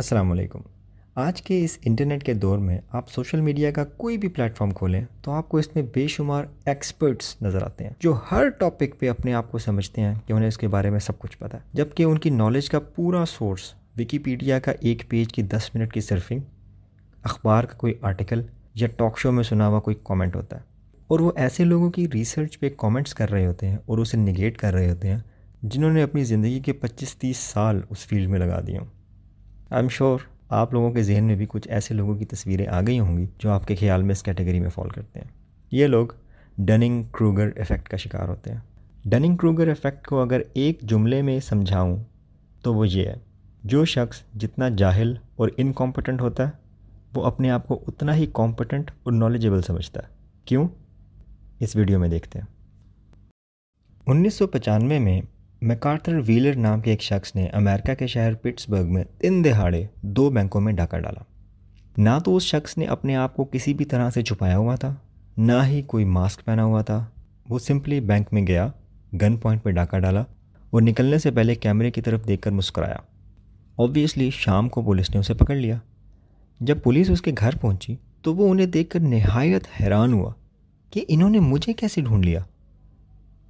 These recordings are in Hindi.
अस्सलाम वालेकुम आज के इस इंटरनेट के दौर में आप सोशल मीडिया का कोई भी प्लेटफॉर्म खोलें तो आपको इसमें बेशुमार एक्सपर्ट्स नज़र आते हैं जो हर टॉपिक पे अपने आप को समझते हैं कि उन्हें इसके बारे में सब कुछ पता है जबकि उनकी नॉलेज का पूरा सोर्स विकीपीडिया का एक पेज की दस मिनट की सर्फिंग अखबार का कोई आर्टिकल या टॉक शो में सुना हुआ कोई कॉमेंट होता है और वो ऐसे लोगों की रिसर्च पर कॉमेंट्स कर रहे होते हैं और उसे निगेट कर रहे होते हैं जिन्होंने अपनी ज़िंदगी के पच्चीस तीस साल उस फील्ड में लगा दिए हों आई एम श्योर आप लोगों के जहन में भी कुछ ऐसे लोगों की तस्वीरें आ गई होंगी जो आपके ख्याल में इस कैटेगरी में फॉल करते हैं ये लोग डनिंग क्रूगर इफ़ेक्ट का शिकार होते हैं डनिंग क्रूगर इफ़ेक्ट को अगर एक जुमले में समझाऊँ तो वो ये है जो शख्स जितना जाहिल और इनकॉम्पटेंट होता है वो अपने आप को उतना ही कॉम्पटेंट और नॉलेजेबल समझता है क्यों इस वीडियो में देखते हैं उन्नीस में मैकार्थर व्हीलर नाम के एक शख्स ने अमेरिका के शहर पिट्सबर्ग में इन दिहाड़े दो बैंकों में डाका डाला ना तो उस शख्स ने अपने आप को किसी भी तरह से छुपाया हुआ था ना ही कोई मास्क पहना हुआ था वो सिंपली बैंक में गया गन पॉइंट पर डाका डाला और निकलने से पहले कैमरे की तरफ कर मुस्कराया ऑब्वियसली शाम को पुलिस ने उसे पकड़ लिया जब पुलिस उसके घर पहुंची तो वो उन्हें देखकर नहायत हैरान हुआ कि इन्होंने मुझे कैसे ढूंढ लिया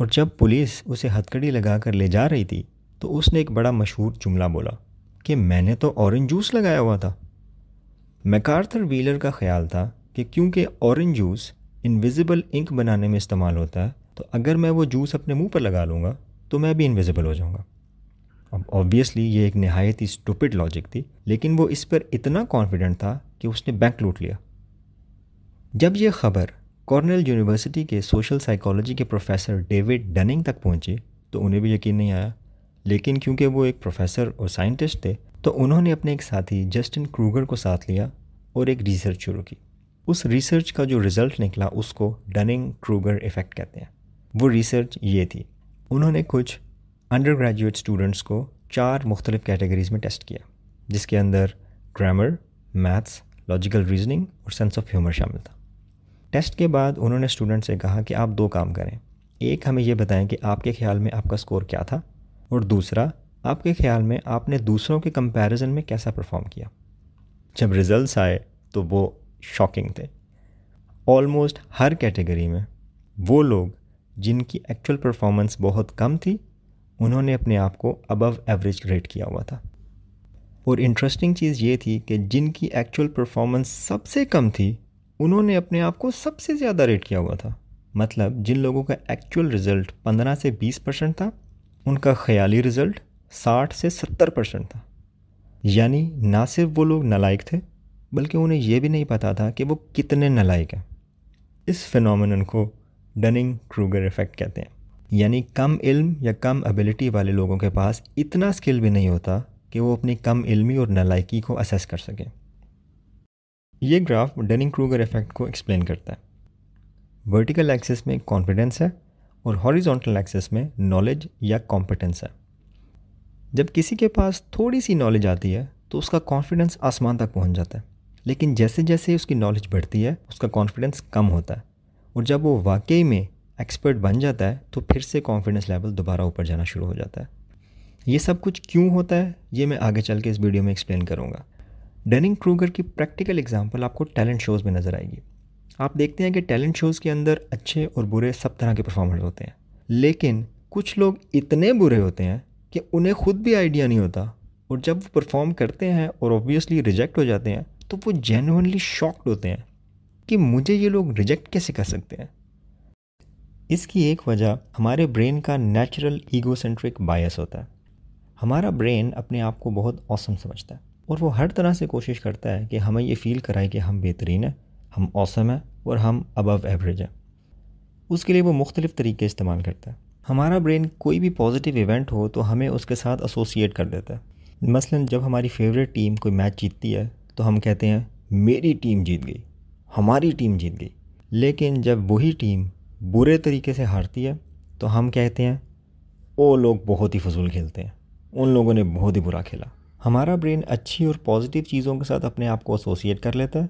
और जब पुलिस उसे हथकड़ी लगा कर ले जा रही थी तो उसने एक बड़ा मशहूर जुमला बोला कि मैंने तो ऑरेंज जूस लगाया हुआ था मैकार्थर व्हीलर का ख्याल था कि क्योंकि ऑरेंज जूस इनविजिबल इंक बनाने में इस्तेमाल होता है तो अगर मैं वो जूस अपने मुंह पर लगा लूँगा तो मैं भी इनविजिबल हो जाऊँगा अब ऑब्वियसली ये एक नहायत ही स्टूपिड लॉजिक थी लेकिन वो इस पर इतना कॉन्फिडेंट था कि उसने बैंक लूट लिया जब यह खबर कॉर्नेल यूनिवर्सिटी के सोशल साइकोलॉजी के प्रोफेसर डेविड डनिंग तक पहुंचे तो उन्हें भी यकीन नहीं आया लेकिन क्योंकि वो एक प्रोफेसर और साइंटिस्ट थे तो उन्होंने अपने एक साथी जस्टिन क्रूगर को साथ लिया और एक रिसर्च शुरू की उस रिसर्च का जो रिज़ल्ट निकला उसको डनिंग क्रूगर इफ़ेक्ट कहते हैं वो रिसर्च ये थी उन्होंने कुछ अंडर ग्रेजुएट स्टूडेंट्स को चार मुख्तलिफ कैटेगरीज़ में टेस्ट किया जिसके अंदर ग्रामर मैथ्स लॉजिकल रीजनिंग और सेंस ऑफ ह्यूमर शामिल था टेस्ट के बाद उन्होंने स्टूडेंट से कहा कि आप दो काम करें एक हमें यह बताएं कि आपके ख्याल में आपका स्कोर क्या था और दूसरा आपके ख्याल में आपने दूसरों के कंपैरिजन में कैसा परफॉर्म किया जब रिज़ल्ट आए तो वो शॉकिंग थे ऑलमोस्ट हर कैटेगरी में वो लोग जिनकी एक्चुअल परफॉर्मेंस बहुत कम थी उन्होंने अपने आप को अबव एवरेज रेट किया हुआ था और इंटरेस्टिंग चीज़ ये थी कि जिनकी एक्चुअल परफॉर्मेंस सबसे कम थी उन्होंने अपने आप को सबसे ज़्यादा रेट किया हुआ था मतलब जिन लोगों का एक्चुअल रिज़ल्ट 15 से 20 परसेंट था उनका ख्याली रिज़ल्ट 60 से 70 परसेंट था यानी ना सिर्फ वो लोग नलायक थे बल्कि उन्हें यह भी नहीं पता था कि वो कितने नलायक हैं इस फिनोमेनन को डनिंग क्रूगर इफ़ेक्ट कहते हैं यानी कम इल्म या कम एबिलिटी वाले लोगों के पास इतना स्किल भी नहीं होता कि वो अपनी कम इल्मी और नलायकी को असेस कर सकें ये ग्राफ डेनिंग क्रूगर इफेक्ट को एक्सप्लेन करता है वर्टिकल एक्सेस में कॉन्फिडेंस है और हॉरिजॉन्टल एक्सेस में नॉलेज या कॉम्पिटेंस है जब किसी के पास थोड़ी सी नॉलेज आती है तो उसका कॉन्फिडेंस आसमान तक पहुंच जाता है लेकिन जैसे जैसे उसकी नॉलेज बढ़ती है उसका कॉन्फिडेंस कम होता है और जब वो वाकई में एक्सपर्ट बन जाता है तो फिर से कॉन्फिडेंस लेवल दोबारा ऊपर जाना शुरू हो जाता है ये सब कुछ क्यों होता है ये मैं आगे चल के इस वीडियो में एक्सप्लेन करूँगा डेनिंग क्रूगर की प्रैक्टिकल एग्जाम्पल आपको टैलेंट शोज़ में नज़र आएगी आप देखते हैं कि टैलेंट शोज़ के अंदर अच्छे और बुरे सब तरह के परफॉर्मर्स होते हैं लेकिन कुछ लोग इतने बुरे होते हैं कि उन्हें खुद भी आइडिया नहीं होता और जब वो परफॉर्म करते हैं और ऑब्वियसली रिजेक्ट हो जाते हैं तो वो जेनुनली शॉक्ड होते हैं कि मुझे ये लोग रिजेक्ट कैसे कर सकते हैं इसकी एक वजह हमारे ब्रेन का नेचुरल ईगोसेंट्रिक बायस होता है हमारा ब्रेन अपने आप को बहुत औसम समझता है और वो हर तरह से कोशिश करता है कि हमें ये फ़ील कराए कि हम बेहतरीन हैं हम औसम हैं और हम अबव एवरेज हैं उसके लिए वो मुख्तलिफ़ तरीके इस्तेमाल करता है हमारा ब्रेन कोई भी पॉजिटिव इवेंट हो तो हमें उसके साथ एसोसिएट कर देता है मसलन जब हमारी फेवरेट टीम कोई मैच जीतती है तो हम कहते हैं मेरी टीम जीत गई हमारी टीम जीत गई लेकिन जब वही टीम बुरे तरीके से हारती है तो हम कहते हैं वो लोग बहुत ही फजूल खेलते हैं उन लोगों ने बहुत ही बुरा खेला हमारा ब्रेन अच्छी और पॉजिटिव चीज़ों के साथ अपने आप को एसोसिएट कर लेता है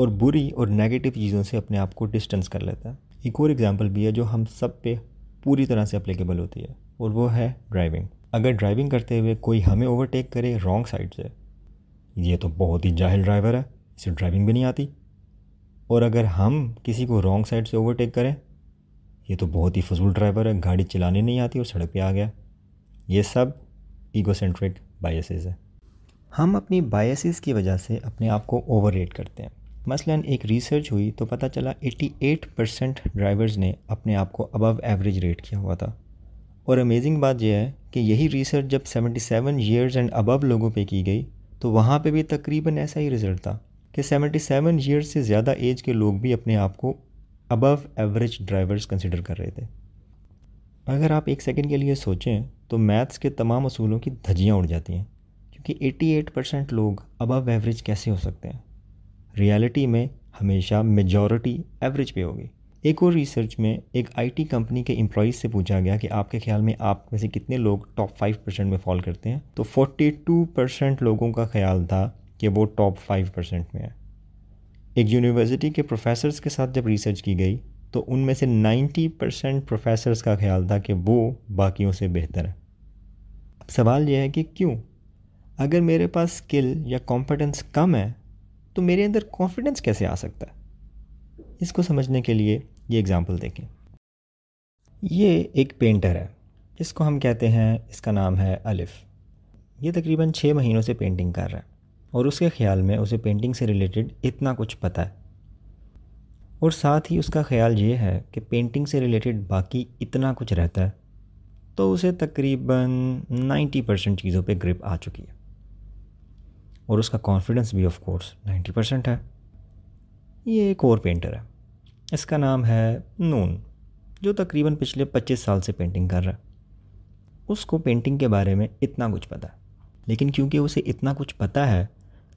और बुरी और नेगेटिव चीज़ों से अपने आप को डिस्टेंस कर लेता है एक और एग्ज़ाम्पल भी है जो हम सब पे पूरी तरह से अप्लीकेबल होती है और वो है ड्राइविंग अगर ड्राइविंग करते हुए कोई हमें ओवरटेक करे रॉन्ग साइड से ये तो बहुत ही जाहिल ड्राइवर है इसे ड्राइविंग भी नहीं आती और अगर हम किसी को रॉन्ग साइड से ओवरटेक करें ये तो बहुत ही फजूल ड्राइवर है गाड़ी चलाने नहीं आती और सड़क पे आ गया ये सब ईगोसेंट्रिक बायसेस है हम अपनी बायसेस की वजह से अपने आप को ओवर करते हैं मसलन एक रिसर्च हुई तो पता चला 88 परसेंट ड्राइवर्स ने अपने आप को अबव एवरेज रेट किया हुआ था और अमेजिंग बात यह है कि यही रिसर्च जब 77 ईयर्स एंड अबव लोगों पे की गई तो वहाँ पे भी तकरीबन ऐसा ही रिजल्ट था कि 77 ईयर्स से ज़्यादा एज के लोग भी अपने आप को अबव एवरेज ड्राइवर्स कंसिडर कर रहे थे अगर आप एक सेकंड के लिए सोचें तो मैथ्स के तमाम असूलों की धजियाँ उड़ जाती हैं क्योंकि 88 परसेंट लोग अबव एवरेज कैसे हो सकते हैं रियलिटी में हमेशा मेजॉरिटी एवरेज पे होगी एक और रिसर्च में एक आईटी कंपनी के एम्प्लॉज से पूछा गया कि आपके ख्याल में आप में से कितने लोग टॉप फाइव परसेंट में फॉल करते हैं तो फोर्टी टू परसेंट लोगों का ख्याल था कि वो टॉप फाइव परसेंट में है एक यूनिवर्सिटी के प्रोफेसर्स के साथ जब रिसर्च की गई तो उनमें से 90 परसेंट प्रोफेसर्स का ख्याल था कि वो बाकियों से बेहतर है सवाल यह है कि क्यों अगर मेरे पास स्किल या कॉम्पिटेंस कम है तो मेरे अंदर कॉन्फिडेंस कैसे आ सकता है इसको समझने के लिए ये एग्ज़ाम्पल देखें ये एक पेंटर है इसको हम कहते हैं इसका नाम है अलिफ ये तकरीबन छः महीनों से पेंटिंग कर रहा है और उसके ख्याल में उसे पेंटिंग से रिलेटेड इतना कुछ पता है और साथ ही उसका ख्याल ये है कि पेंटिंग से रिलेटेड बाकी इतना कुछ रहता है तो उसे तकरीबन 90 परसेंट चीज़ों पे ग्रिप आ चुकी है और उसका कॉन्फिडेंस भी ऑफ कोर्स 90 परसेंट है ये एक और पेंटर है इसका नाम है नून जो तकरीबन पिछले 25 साल से पेंटिंग कर रहा है उसको पेंटिंग के बारे में इतना कुछ पता है लेकिन क्योंकि उसे इतना कुछ पता है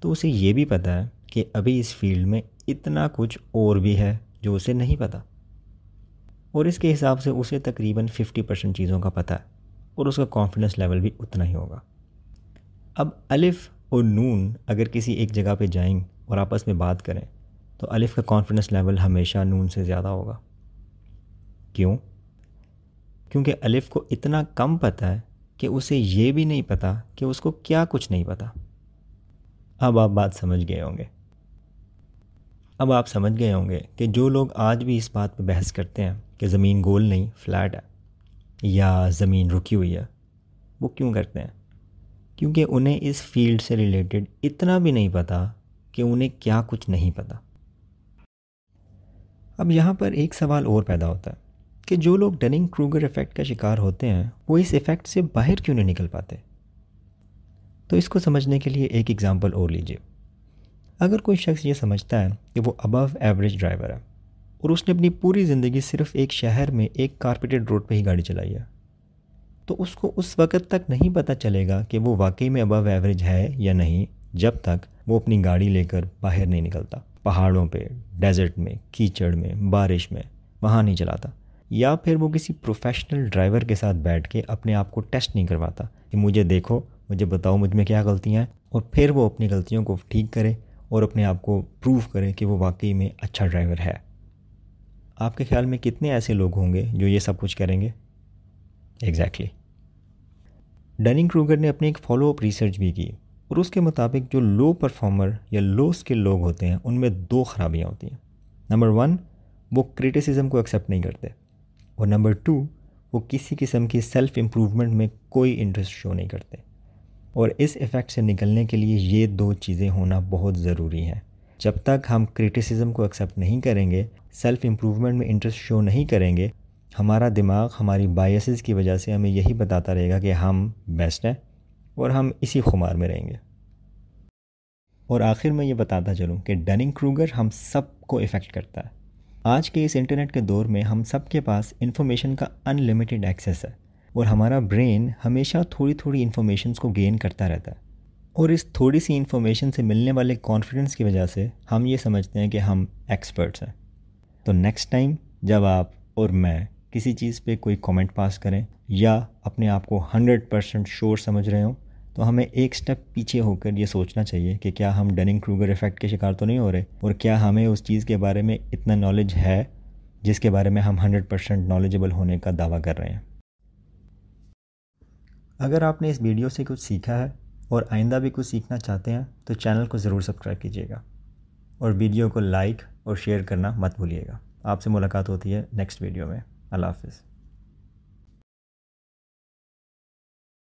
तो उसे ये भी पता है कि अभी इस फील्ड में इतना कुछ और भी है जो उसे नहीं पता और इसके हिसाब से उसे तकरीबन फिफ्टी परसेंट चीज़ों का पता है और उसका कॉन्फिडेंस लेवल भी उतना ही होगा अब अलिफ़ और नून अगर किसी एक जगह पे जाएं और आपस में बात करें तो अलिफ़ का कॉन्फिडेंस लेवल हमेशा नून से ज़्यादा होगा क्यों क्योंकि अलिफ़ को इतना कम पता है कि उसे ये भी नहीं पता कि उसको क्या कुछ नहीं पता अब आप बात समझ गए होंगे अब आप समझ गए होंगे कि जो लोग आज भी इस बात पर बहस करते हैं कि ज़मीन गोल नहीं फ्लैट है या ज़मीन रुकी हुई है वो क्यों करते हैं क्योंकि उन्हें इस फील्ड से रिलेटेड इतना भी नहीं पता कि उन्हें क्या कुछ नहीं पता अब यहाँ पर एक सवाल और पैदा होता है कि जो लोग डनिंग क्रूगर इफ़ेक्ट का शिकार होते हैं वो इस इफ़ेक्ट से बाहर क्यों नहीं निकल पाते तो इसको समझने के लिए एक एग्ज़ाम्पल और लीजिए अगर कोई शख्स ये समझता है कि वो अबव एवरेज ड्राइवर है और उसने अपनी पूरी ज़िंदगी सिर्फ एक शहर में एक कारपेटेड रोड पर ही गाड़ी चलाई है तो उसको उस वक़्त तक नहीं पता चलेगा कि वो वाकई में अबव एवरेज है या नहीं जब तक वो अपनी गाड़ी लेकर बाहर नहीं निकलता पहाड़ों पे डेजर्ट में कीचड़ में बारिश में वहाँ नहीं चलाता या फिर वो किसी प्रोफेशनल ड्राइवर के साथ बैठ के अपने आप को टेस्ट नहीं करवाता कि मुझे देखो मुझे बताओ मुझ में क्या गलतियाँ हैं और फिर वो अपनी गलतियों को ठीक करे और अपने आप को प्रूव करें कि वो वाकई में अच्छा ड्राइवर है आपके ख्याल में कितने ऐसे लोग होंगे जो ये सब कुछ करेंगे एग्जैक्टली डनिंग क्रूगर ने अपनी एक फॉलोअप रिसर्च भी की और उसके मुताबिक जो लो परफॉर्मर या लो स्किल लोग होते हैं उनमें दो खराबियाँ होती हैं नंबर वन वो क्रिटिसिज्म को एक्सेप्ट नहीं करते और नंबर टू वो किसी किस्म की सेल्फ़ इम्प्रूवमेंट में कोई इंटरेस्ट शो नहीं करते और इस इफ़ेक्ट से निकलने के लिए ये दो चीज़ें होना बहुत ज़रूरी हैं जब तक हम क्रिटिसिज्म को एक्सेप्ट नहीं करेंगे सेल्फ़ इम्प्रूवमेंट में इंटरेस्ट शो नहीं करेंगे हमारा दिमाग हमारी बायसेस की वजह से हमें यही बताता रहेगा कि हम बेस्ट हैं और हम इसी खुमार में रहेंगे और आखिर में ये बताता चलूँ कि डनिंग क्रूगर हम सब को इफ़ेक्ट करता है आज के इस इंटरनेट के दौर में हम सब के पास इन्फॉर्मेशन का अनलिमिटेड एक्सेस है और हमारा ब्रेन हमेशा थोड़ी थोड़ी इन्फॉर्मेशन को गेन करता रहता है और इस थोड़ी सी इन्फॉर्मेशन से मिलने वाले कॉन्फिडेंस की वजह से हम ये समझते हैं कि हम एक्सपर्ट्स हैं तो नेक्स्ट टाइम जब आप और मैं किसी चीज़ पे कोई कमेंट पास करें या अपने आप को 100 परसेंट श्योर समझ रहे हों तो हमें एक स्टेप पीछे होकर ये सोचना चाहिए कि क्या हम डनिंग क्रूगर इफेक्ट के शिकार तो नहीं हो रहे और क्या हमें उस चीज़ के बारे में इतना नॉलेज है जिसके बारे में हम हंड्रेड परसेंट नॉलेजेबल होने का दावा कर रहे हैं अगर आपने इस वीडियो से कुछ सीखा है और आइंदा भी कुछ सीखना चाहते हैं तो चैनल को ज़रूर सब्सक्राइब कीजिएगा और वीडियो को लाइक और शेयर करना मत भूलिएगा आपसे मुलाकात होती है नेक्स्ट वीडियो में अल्लाह हाफिज़